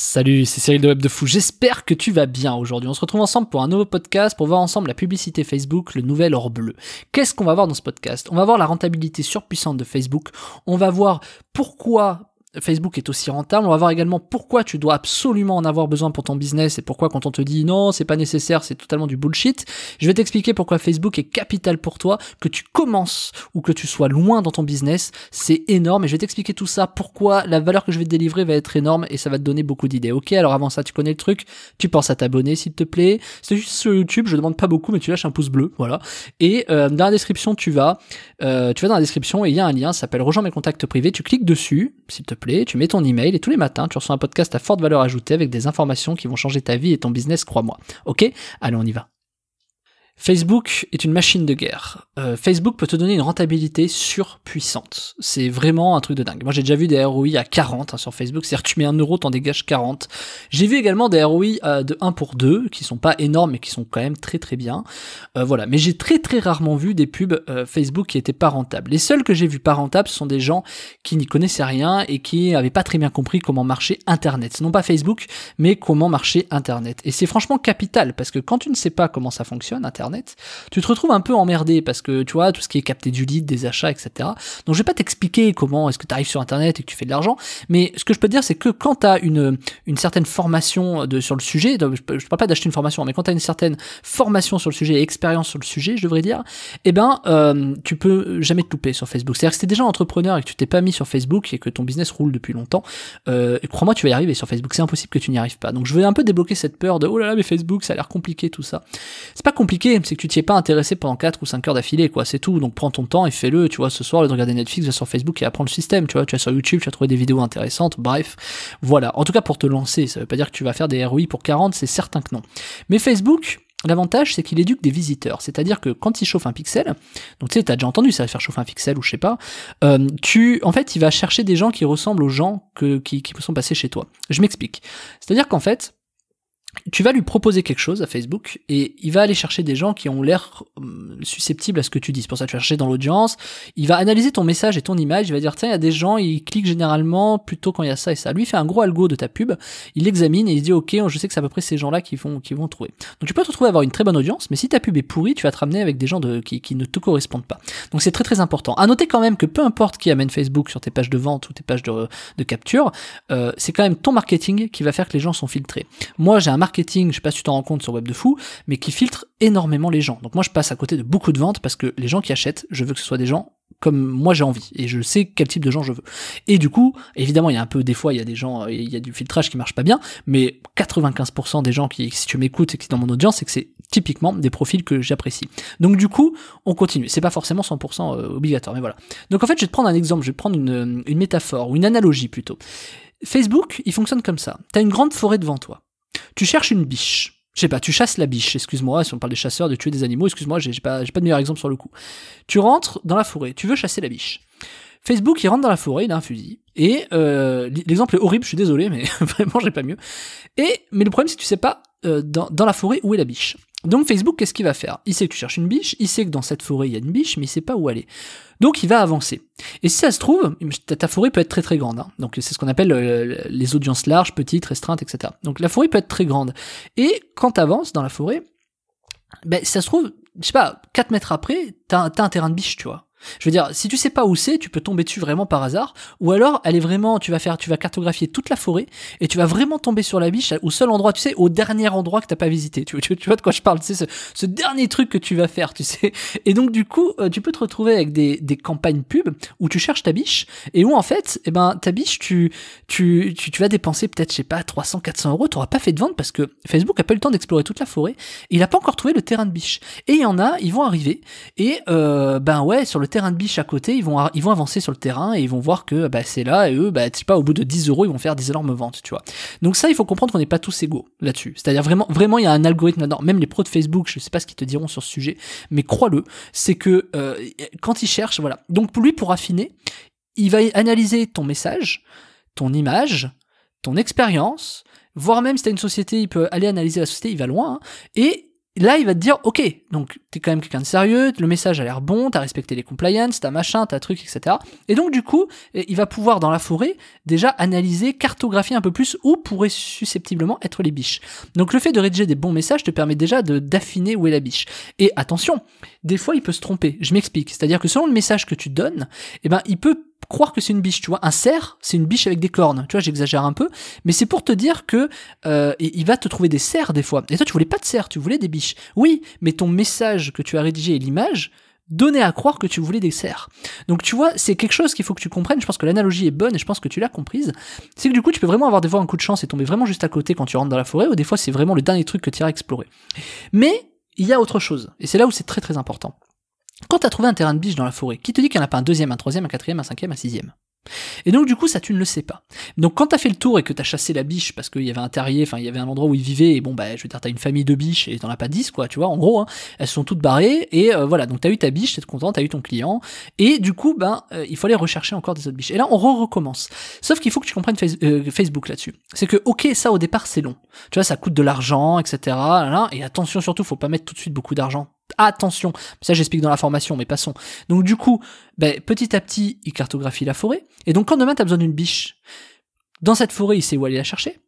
Salut, c'est Cyril de Web de Fou. J'espère que tu vas bien aujourd'hui. On se retrouve ensemble pour un nouveau podcast pour voir ensemble la publicité Facebook, le nouvel or bleu. Qu'est-ce qu'on va voir dans ce podcast On va voir la rentabilité surpuissante de Facebook. On va voir pourquoi Facebook est aussi rentable. On va voir également pourquoi tu dois absolument en avoir besoin pour ton business et pourquoi quand on te dit non, c'est pas nécessaire, c'est totalement du bullshit. Je vais t'expliquer pourquoi Facebook est capital pour toi, que tu commences ou que tu sois loin dans ton business. C'est énorme et je vais t'expliquer tout ça, pourquoi la valeur que je vais te délivrer va être énorme et ça va te donner beaucoup d'idées. Ok, alors avant ça, tu connais le truc, tu penses à t'abonner s'il te plaît. C'est juste sur YouTube, je demande pas beaucoup, mais tu lâches un pouce bleu, voilà. Et euh, dans la description, tu vas, euh, tu vas dans la description et il y a un lien, ça s'appelle Rejoins mes contacts privés. Tu cliques dessus, s'il te plaît tu mets ton email et tous les matins, tu reçois un podcast à forte valeur ajoutée avec des informations qui vont changer ta vie et ton business, crois-moi. Ok Allez, on y va. Facebook est une machine de guerre. Euh, Facebook peut te donner une rentabilité surpuissante. C'est vraiment un truc de dingue. Moi, j'ai déjà vu des ROI à 40 hein, sur Facebook. C'est-à-dire, tu mets un euro, t'en dégages 40. J'ai vu également des ROI euh, de 1 pour 2, qui sont pas énormes, mais qui sont quand même très très bien. Euh, voilà. Mais j'ai très très rarement vu des pubs Facebook qui étaient pas rentables. Les seuls que j'ai vus pas rentables sont des gens qui n'y connaissaient rien et qui n'avaient pas très bien compris comment marcher Internet. Non pas Facebook, mais comment marcher Internet. Et c'est franchement capital, parce que quand tu ne sais pas comment ça fonctionne, Internet, tu te retrouves un peu emmerdé parce que tu vois, tout ce qui est capté du lead, des achats, etc. Donc je vais pas t'expliquer comment est-ce que tu arrives sur Internet et que tu fais de l'argent, mais ce que je peux te dire, c'est que quand tu as une, une certaine formation de, sur le sujet, je ne parle pas d'acheter une formation, mais quand tu as une certaine formation sur le sujet et expérience sur le sujet, je devrais dire, eh ben, euh, tu peux jamais te louper sur Facebook. C'est-à-dire que si t'es déjà entrepreneur et que tu t'es pas mis sur Facebook et que ton business roule depuis longtemps, euh, crois-moi, tu vas y arriver sur Facebook. C'est impossible que tu n'y arrives pas. Donc je veux un peu débloquer cette peur de oh là là, mais Facebook, ça a l'air compliqué tout ça. C'est pas compliqué, c'est que tu t'y es pas intéressé pendant 4 ou 5 heures d'affilée, quoi, c'est tout. Donc prends ton temps et fais-le, tu vois, ce soir, au de regarder Netflix, va sur Facebook et apprends le système, tu vois, tu vas sur YouTube, tu vas trouver des vidéos intéressantes, bref. Voilà. En tout cas, pour te lancer, ça veut pas dire que tu vas faire des ROI pour 40, c'est certain que non. Mais Facebook, L'avantage, c'est qu'il éduque des visiteurs. C'est-à-dire que quand il chauffe un pixel, donc tu sais, as déjà entendu, ça va faire chauffer un pixel ou je sais pas, euh, tu, en fait, il va chercher des gens qui ressemblent aux gens que, qui, qui sont passés chez toi. Je m'explique. C'est-à-dire qu'en fait, tu vas lui proposer quelque chose à Facebook et il va aller chercher des gens qui ont l'air hum, susceptibles à ce que tu dis. C'est pour ça que tu vas chercher dans l'audience. Il va analyser ton message et ton image. Il va dire, tiens, il y a des gens, ils cliquent généralement plutôt quand il y a ça et ça. Lui, il fait un gros algo de ta pub. Il l'examine et il dit, OK, je sais que c'est à peu près ces gens-là qui vont, qui vont trouver. Donc, tu peux te retrouver à avoir une très bonne audience, mais si ta pub est pourrie, tu vas te ramener avec des gens qui, ne te correspondent pas. Donc, c'est très, très important. À noter quand même que peu importe qui amène Facebook sur tes pages de vente ou tes pages de, capture, euh, c'est quand même ton marketing qui va faire que les gens sont filtrés. Moi, j'ai un marketing, je sais pas si tu t'en rends compte sur Web de Fou, mais qui filtre énormément les gens. Donc moi, je passe à côté de beaucoup de ventes parce que les gens qui achètent, je veux que ce soit des gens comme moi j'ai envie et je sais quel type de gens je veux. Et du coup, évidemment, il y a un peu des fois il y a des gens euh, il y a du filtrage qui marche pas bien, mais 95% des gens qui si tu m'écoutes et qui sont dans mon audience, c'est que c'est typiquement des profils que j'apprécie. Donc du coup, on continue. C'est pas forcément 100% euh, obligatoire, mais voilà. Donc en fait, je vais te prendre un exemple, je vais prendre une, une métaphore ou une analogie plutôt. Facebook, il fonctionne comme ça. T'as une grande forêt devant toi. Tu cherches une biche. Je sais pas, tu chasses la biche, excuse-moi, si on parle des chasseurs, de tuer des animaux, excuse-moi, j'ai pas, pas de meilleur exemple sur le coup. Tu rentres dans la forêt, tu veux chasser la biche. Facebook, il rentre dans la forêt, il a un fusil. Et euh, l'exemple est horrible, je suis désolé, mais vraiment, j'ai pas mieux. Et mais le problème, c'est que tu sais pas euh, dans, la forêt où est la biche. Donc Facebook, qu'est-ce qu'il va faire Il sait que tu cherches une biche, il sait que dans cette forêt il y a une biche, mais il sait pas où aller. Donc il va avancer. Et si ça se trouve, ta forêt peut être très très grande. Hein. Donc c'est ce qu'on appelle euh, les audiences larges, petites, restreintes, etc. Donc la forêt peut être très grande. Et quand tu avances dans la forêt, ben, si ça se trouve, je sais pas, 4 mètres après, t'as as un terrain de biche, tu vois. Je veux dire, si tu sais pas où c'est, tu peux tomber dessus vraiment par hasard, ou alors elle est vraiment, tu vas faire, tu vas cartographier toute la forêt et tu vas vraiment tomber sur la biche au seul endroit, tu sais, au dernier endroit que t'as pas visité. Tu, vois de quoi je parle, c'est ce, dernier truc que tu vas faire, tu sais. Et donc du coup, euh, tu peux te retrouver avec des, campagnes pub où tu cherches ta biche et où en fait, eh ben ta biche, tu tu vas dépenser peut-être, je sais pas, 300, 400 euros, t'auras pas fait de vente parce que Facebook a pas eu le temps d'explorer toute la forêt, il n'a pas encore trouvé le terrain de biche. Et il y en a, ils vont arriver et euh, ben ouais, sur le terrain de biche à côté, ils vont, ils vont avancer sur le terrain et ils vont voir que bah, c'est là, et eux, bah, pas, au bout de 10 euros, ils vont faire des énormes ventes, tu vois. Donc ça, il faut comprendre qu'on n'est pas tous égaux là-dessus. C'est-à-dire vraiment, vraiment, il y a un algorithme là-dedans. Même les pros de Facebook, je sais pas ce qu'ils te diront sur ce sujet, mais crois-le, c'est que euh, quand ils cherchent, voilà. Donc pour lui, pour affiner, il va analyser ton message, ton image, ton expérience, voire même si tu as une société, il peut aller analyser la société, il va loin, hein, et Là, il va te dire, ok, donc t'es quand même quelqu'un de sérieux, le message a l'air bon, t'as respecté les compliance, t'as machin, t'as truc, etc. Et donc du coup, eh, il va pouvoir dans la forêt déjà analyser, cartographier un peu plus où pourraient susceptiblement être les biches. Donc le fait de rédiger des bons messages te permet déjà d'affiner où est la biche. Et attention, des fois il peut se tromper. Je m'explique, c'est-à-dire que selon le message que tu donnes, eh ben il peut croire que c'est une biche, tu vois. Un cerf, c'est une biche avec des cornes, tu vois, j'exagère un peu, mais c'est pour te dire que euh, il va te trouver des cerfs des fois. Et toi, tu voulais pas de cerfs, tu voulais des biches. Oui, mais ton message que tu as rédigé et l'image donnait à croire que tu voulais des cerfs. Donc tu vois, c'est quelque chose qu'il faut que tu comprennes, je pense que l'analogie est bonne et je pense que tu l'as comprise, c'est que du coup tu peux vraiment avoir des fois un coup de chance et tomber vraiment juste à côté quand tu rentres dans la forêt, ou des fois c'est vraiment le dernier truc que tu iras explorer. Mais il y a autre chose, et c'est là où c'est très très important. Quand t'as trouvé un terrain de biche dans la forêt, qui te dit qu'il n'y en a pas un deuxième, un troisième, un quatrième, un cinquième, un sixième et donc du coup ça tu ne le sais pas. Donc quand t'as fait le tour et que t'as chassé la biche parce qu'il y avait un terrier, enfin il y avait un endroit où ils vivaient et bon bah je veux dire t'as une famille de biches et t'en as pas dix, quoi tu vois en gros hein, elles sont toutes barrées et euh, voilà donc t'as eu ta biche t'es content t'as eu ton client et du coup ben euh, il faut aller rechercher encore des autres biches et là on recommence. Sauf qu'il faut que tu comprennes euh, Facebook là-dessus. C'est que ok ça au départ c'est long tu vois ça coûte de l'argent etc et attention surtout faut pas mettre tout de suite beaucoup d'argent attention. Ça, j'explique dans la formation, mais passons. Donc, du coup, ben, petit à petit, il cartographie la forêt. Et donc, quand demain, t'as besoin d'une biche, dans cette forêt, il sait où aller la chercher.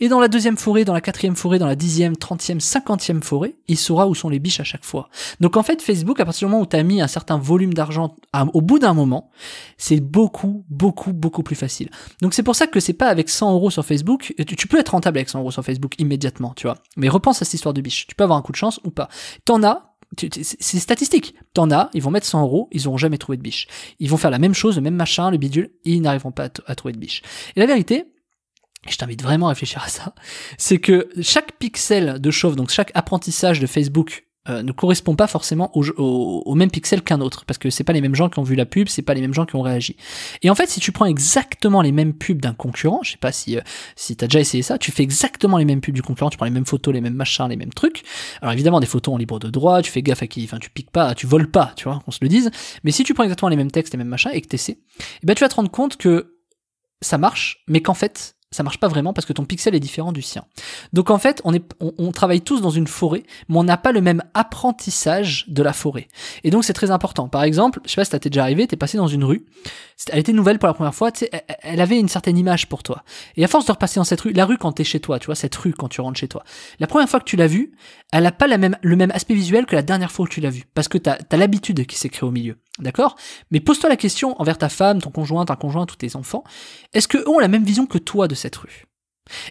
Et dans la deuxième forêt, dans la quatrième forêt, dans la dixième, trentième, cinquantième forêt, il saura où sont les biches à chaque fois. Donc en fait, Facebook, à partir du moment où tu as mis un certain volume d'argent au bout d'un moment, c'est beaucoup, beaucoup, beaucoup plus facile. Donc c'est pour ça que c'est pas avec 100 euros sur Facebook, tu, tu, peux être rentable avec 100 euros sur Facebook immédiatement, tu vois. Mais repense à cette histoire de biche. Tu peux avoir un coup de chance ou pas. T'en as c'est statistique. T'en as, ils vont mettre 100 euros, ils n'auront jamais trouvé de biche. Ils vont faire la même chose, le même machin, le bidule, ils n'arriveront pas à, à, trouver de biche. Et la vérité, et je t'invite vraiment à réfléchir à ça, c'est que chaque pixel de chauve, donc chaque apprentissage de Facebook euh, ne correspond pas forcément au, au, même pixel qu'un autre parce que c'est pas les mêmes gens qui ont vu la pub, c'est pas les mêmes gens qui ont réagi. Et en fait, si tu prends exactement les mêmes pubs d'un concurrent, je sais pas si euh, si t'as déjà essayé ça, tu fais exactement les mêmes pubs du concurrent, tu prends les mêmes photos, les mêmes machins, les mêmes trucs. Alors évidemment, des photos en libre de droit, tu fais gaffe à qui, enfin tu piques pas, tu voles pas, tu vois, qu'on se le dise. Mais si tu prends exactement les mêmes textes, les mêmes machins et que t'essaies, eh ben tu vas te rendre compte que ça marche, mais qu'en fait ça marche pas vraiment parce que ton pixel est différent du sien. Donc en fait, on, est, on, travaille tous dans une forêt, mais on n'a pas le même apprentissage de la forêt. Et donc c'est très important. Par exemple, je sais pas si t'as déjà arrivé, t'es passé dans une rue, elle était nouvelle pour la première fois, elle, avait une certaine image pour toi. Et à force de repasser dans cette rue, la rue quand t'es chez toi, tu vois, cette rue quand tu rentres chez toi, la première fois que tu l'as vue, elle n'a pas la même, le même aspect visuel que la dernière fois que tu l'as vue, parce que t'as as, l'habitude qui s'écrit au milieu. D'accord Mais pose-toi la question envers ta femme, ton conjoint, ta conjoint, ou tes enfants. Est-ce qu'eux ont la même vision que toi de cette rue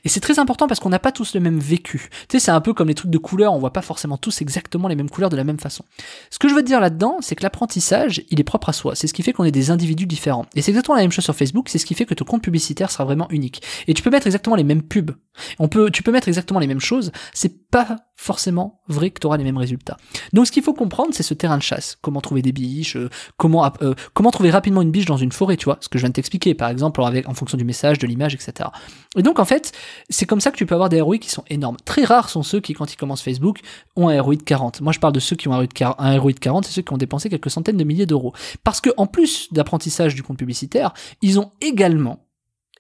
et c'est très important parce qu'on n'a pas tous le même vécu. Tu sais, c'est un peu comme les trucs de couleurs, on voit pas forcément tous exactement les mêmes couleurs de la même façon. Ce que je veux te dire là-dedans, c'est que l'apprentissage, il est propre à soi. C'est ce qui fait qu'on est des individus différents. Et c'est exactement la même chose sur Facebook, c'est ce qui fait que ton compte publicitaire sera vraiment unique. Et tu peux mettre exactement les mêmes pubs. On peut, tu peux mettre exactement les mêmes choses, c'est pas forcément vrai que tu auras les mêmes résultats. Donc ce qu'il faut comprendre, c'est ce terrain de chasse. Comment trouver des biches, euh, euh, comment, trouver rapidement une biche dans une forêt, tu vois, ce que je viens de t'expliquer, par exemple, en fonction du message, de l'image, etc. Et donc en fait, c'est comme ça que tu peux avoir des ROI qui sont énormes. Très rares sont ceux qui, quand ils commencent Facebook, ont un ROI de 40. Moi, je parle de ceux qui ont un ROI de 40, c'est ceux qui ont dépensé quelques centaines de milliers d'euros. Parce que, en plus d'apprentissage du compte publicitaire, ils ont également,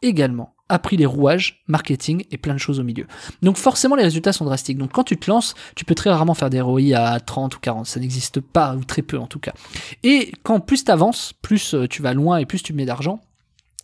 également, appris les rouages, marketing et plein de choses au milieu. Donc forcément les résultats sont drastiques. Donc quand tu te lances, tu peux très rarement faire des ROI à 30 ou 40, ça n'existe pas ou très peu en tout cas. Et quand plus avances plus euh, tu vas loin et plus tu mets d'argent,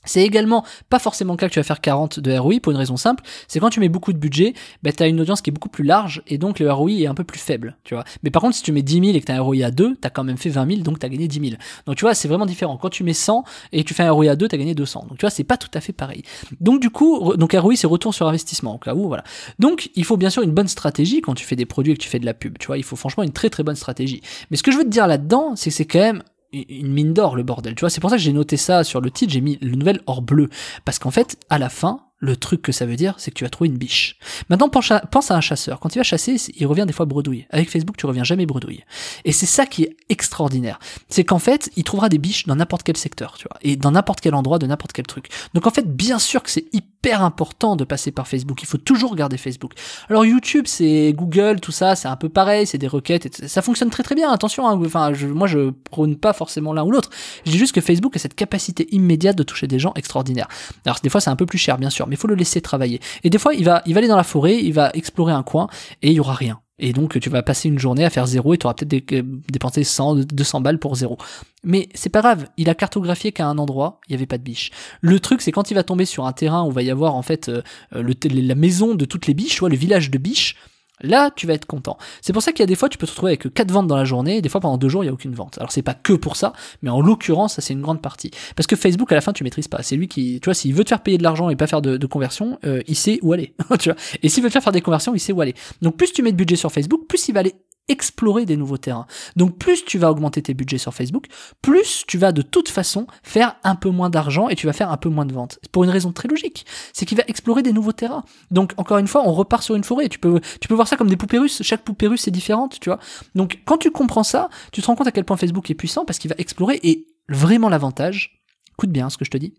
c'est également pas forcément le cas que tu vas faire 40 de ROI pour une raison simple, c'est quand tu mets beaucoup de budget, bah, tu as une audience qui est beaucoup plus large et donc le ROI est un peu plus faible, tu vois. Mais par contre, si tu mets 10 000 et que tu as un ROI à 2, tu as quand même fait 20 000, donc tu as gagné 10 000. Donc tu vois, c'est vraiment différent. Quand tu mets 100 et que tu fais un ROI à 2, tu as gagné 200. Donc tu vois, c'est pas tout à fait pareil. Donc du coup, donc ROI, c'est retour sur investissement, au cas où, voilà. Donc il faut bien sûr une bonne stratégie quand tu fais des produits et que tu fais de la pub, tu vois. Il faut franchement une très très bonne stratégie. Mais ce que je veux te dire là-dedans, c'est que c'est quand même une mine d'or le bordel, tu vois. C'est pour ça que j'ai noté ça sur le titre, j'ai mis le nouvel or bleu. Parce qu'en fait, à la fin, le truc que ça veut dire, c'est que tu vas trouver une biche. Maintenant, pense à un chasseur. Quand il va chasser, il revient des fois bredouille. Avec Facebook, tu reviens jamais bredouille. Et c'est ça qui est extraordinaire. C'est qu'en fait, il trouvera des biches dans n'importe quel secteur, tu vois, et dans n'importe quel endroit, de n'importe quel truc. Donc en fait, bien sûr que c'est hyper important de passer par Facebook. Il faut toujours regarder Facebook. Alors YouTube, c'est Google, tout ça, c'est un peu pareil, c'est des requêtes. ça fonctionne très très bien. Attention, hein, enfin, je, moi, je prône pas forcément l'un ou l'autre. Je dis juste que Facebook a cette capacité immédiate de toucher des gens extraordinaires. Alors des fois, c'est un peu plus cher, bien sûr il faut le laisser travailler. Et des fois, il va, il va aller dans la forêt, il va explorer un coin et il y aura rien. Et donc, tu vas passer une journée à faire zéro et tu auras peut-être euh, dépensé 100, 200 balles pour zéro. Mais c'est pas grave, il a cartographié qu'à un endroit, il n'y avait pas de biche. Le truc, c'est quand il va tomber sur un terrain où va y avoir en fait euh, la maison de toutes les biches, ou le village de biches, Là, tu vas être content. C'est pour ça qu'il y a des fois, tu peux te retrouver avec 4 ventes dans la journée, et des fois pendant 2 jours, il n'y a aucune vente. Alors c'est pas que pour ça, mais en l'occurrence, ça c'est une grande partie. Parce que Facebook, à la fin, tu maîtrises pas. C'est lui qui, tu vois, s'il veut te faire payer de l'argent et pas faire de, conversion, euh, il sait où aller. tu vois. Et s'il veut te faire faire des conversions, il sait où aller. Donc plus tu mets de budget sur Facebook, plus il va aller explorer des nouveaux terrains. Donc plus tu vas augmenter tes budgets sur Facebook, plus tu vas de toute façon faire un peu moins d'argent et tu vas faire un peu moins de ventes. Pour une raison très logique, c'est qu'il va explorer des nouveaux terrains. Donc encore une fois, on repart sur une forêt. Tu peux, tu peux voir ça comme des poupées russes. Chaque poupée russe est différente, tu vois. Donc quand tu comprends ça, tu te rends compte à quel point Facebook est puissant parce qu'il va explorer et vraiment l'avantage, écoute bien hein, ce que je te dis,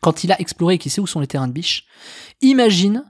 quand il a exploré et qu'il sait où sont les terrains de biche, imagine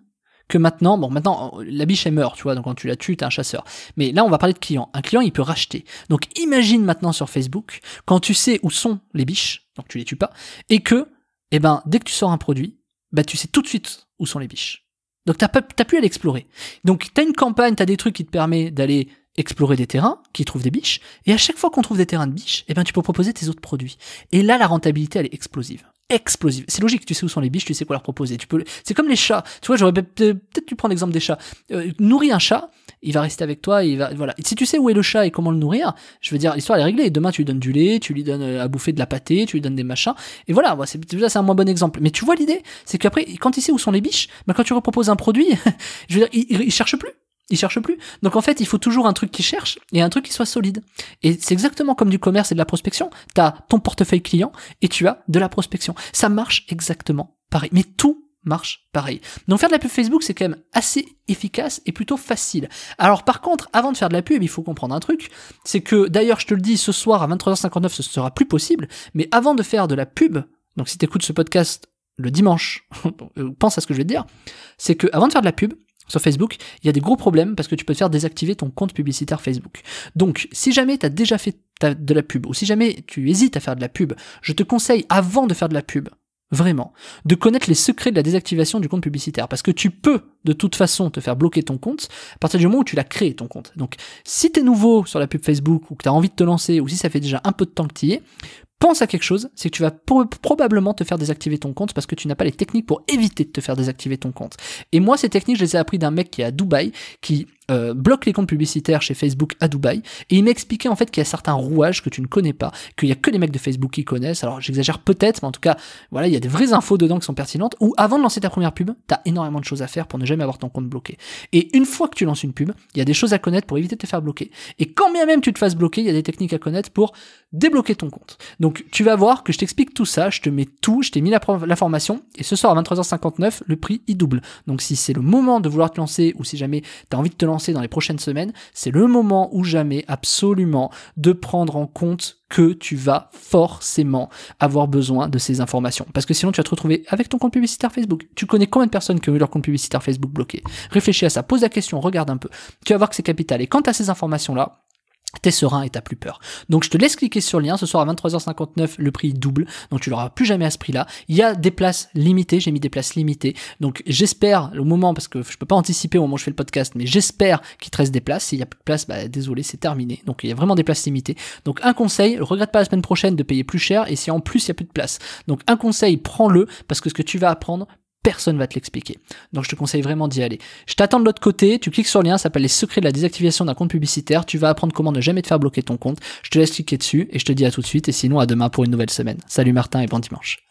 que maintenant, bon, maintenant, la biche est meurt, tu vois, donc quand tu la tues, t'es un chasseur. Mais là, on va parler de client. Un client, il peut racheter. Donc, imagine maintenant sur Facebook, quand tu sais où sont les biches, donc tu les tues pas, et que, eh ben, dès que tu sors un produit, bah, tu sais tout de suite où sont les biches. Donc, t'as, t'as plus à l'explorer. Donc, t'as une campagne, t'as des trucs qui te permettent d'aller explorer des terrains qui trouvent des biches, et à chaque fois qu'on trouve des terrains de biches, eh ben, tu peux proposer tes autres produits. Et là, la rentabilité, elle est explosive explosive. C'est logique, tu sais où sont les biches, tu sais quoi leur proposer. Tu peux, c'est comme les chats. Tu vois, j'aurais peut-être tu prends l'exemple des chats. Euh, nourris un chat, il va rester avec toi, il va, voilà. Si tu sais où est le chat et comment le nourrir, je veux dire, l'histoire est réglée. Demain, tu lui donnes du lait, tu lui donnes euh, à bouffer de la pâtée, tu lui donnes des machins. Et voilà, c'est, c'est un moins bon exemple. Mais tu vois l'idée, c'est qu'après, quand il sait où sont les biches, bah, quand tu reproposes un produit, je veux dire, il, il cherche plus il cherche plus. Donc en fait, il faut toujours un truc qui cherche et un truc qui soit solide. Et c'est exactement comme du commerce et de la prospection. Tu as ton portefeuille client et tu as de la prospection. Ça marche exactement pareil. Mais tout marche pareil. Donc faire de la pub Facebook, c'est quand même assez efficace et plutôt facile. Alors par contre, avant de faire de la pub, il faut comprendre un truc, c'est que d'ailleurs, je te le dis, ce soir à 23h59, ce sera plus possible, mais avant de faire de la pub, donc si tu écoutes ce podcast le dimanche, pense à ce que je vais te dire, c'est que avant de faire de la pub, sur Facebook, il y a des gros problèmes parce que tu peux te faire désactiver ton compte publicitaire Facebook. Donc, si jamais tu as déjà fait de la pub ou si jamais tu hésites à faire de la pub, je te conseille avant de faire de la pub, vraiment, de connaître les secrets de la désactivation du compte publicitaire. Parce que tu peux, de toute façon, te faire bloquer ton compte à partir du moment où tu l'as créé, ton compte. Donc, si tu es nouveau sur la pub Facebook, ou que tu as envie de te lancer, ou si ça fait déjà un peu de temps que tu y es, Pense à quelque chose, c'est que tu vas probablement te faire désactiver ton compte parce que tu n'as pas les techniques pour éviter de te faire désactiver ton compte. Et moi, ces techniques, je les ai appris d'un mec qui est à Dubaï, qui euh, bloque les comptes publicitaires chez Facebook à Dubaï, et il m'expliquait en fait qu'il y a certains rouages que tu ne connais pas, qu'il n'y a que les mecs de Facebook qui connaissent, alors j'exagère peut-être, mais en tout cas, voilà, il y a des vraies infos dedans qui sont pertinentes, ou avant de lancer ta première pub, tu as énormément de choses à faire pour ne jamais avoir ton compte bloqué. Et une fois que tu lances une pub, il y a des choses à connaître pour éviter de te faire bloquer. Et quand bien même tu te fasses bloquer, il y a des techniques à connaître pour débloquer ton compte. Donc tu vas voir que je t'explique tout ça, je te mets tout, je t'ai mis la, la formation, et ce soir à 23h59, le prix il double. Donc si c'est le moment de vouloir te lancer, ou si jamais tu as envie de te lancer, dans les prochaines semaines, c'est le moment ou jamais absolument de prendre en compte que tu vas forcément avoir besoin de ces informations. Parce que sinon, tu vas te retrouver avec ton compte publicitaire Facebook. Tu connais combien de personnes qui ont eu leur compte publicitaire Facebook bloqué Réfléchis à ça, pose la question, regarde un peu. Tu vas voir que c'est capital. Et quant à ces informations-là, t'es serein et t'as plus peur. Donc je te laisse cliquer sur le lien, ce soir à 23h59, le prix double, donc tu l'auras plus jamais à ce prix-là. Il y a des places limitées, j'ai mis des places limitées, donc j'espère, au moment, parce que je peux pas anticiper au moment où je fais le podcast, mais j'espère qu'il te reste des places, s'il y a plus de places, bah désolé, c'est terminé, donc il y a vraiment des places limitées. Donc un conseil, regrette pas la semaine prochaine de payer plus cher, et si en plus il y a plus de place. Donc un conseil, prends-le, parce que ce que tu vas apprendre, Personne va te l'expliquer. Donc je te conseille vraiment d'y aller. Je t'attends de l'autre côté, tu cliques sur le lien, ça s'appelle les secrets de la désactivation d'un compte publicitaire, tu vas apprendre comment ne jamais te faire bloquer ton compte. Je te laisse cliquer dessus et je te dis à tout de suite et sinon à demain pour une nouvelle semaine. Salut Martin et bon dimanche.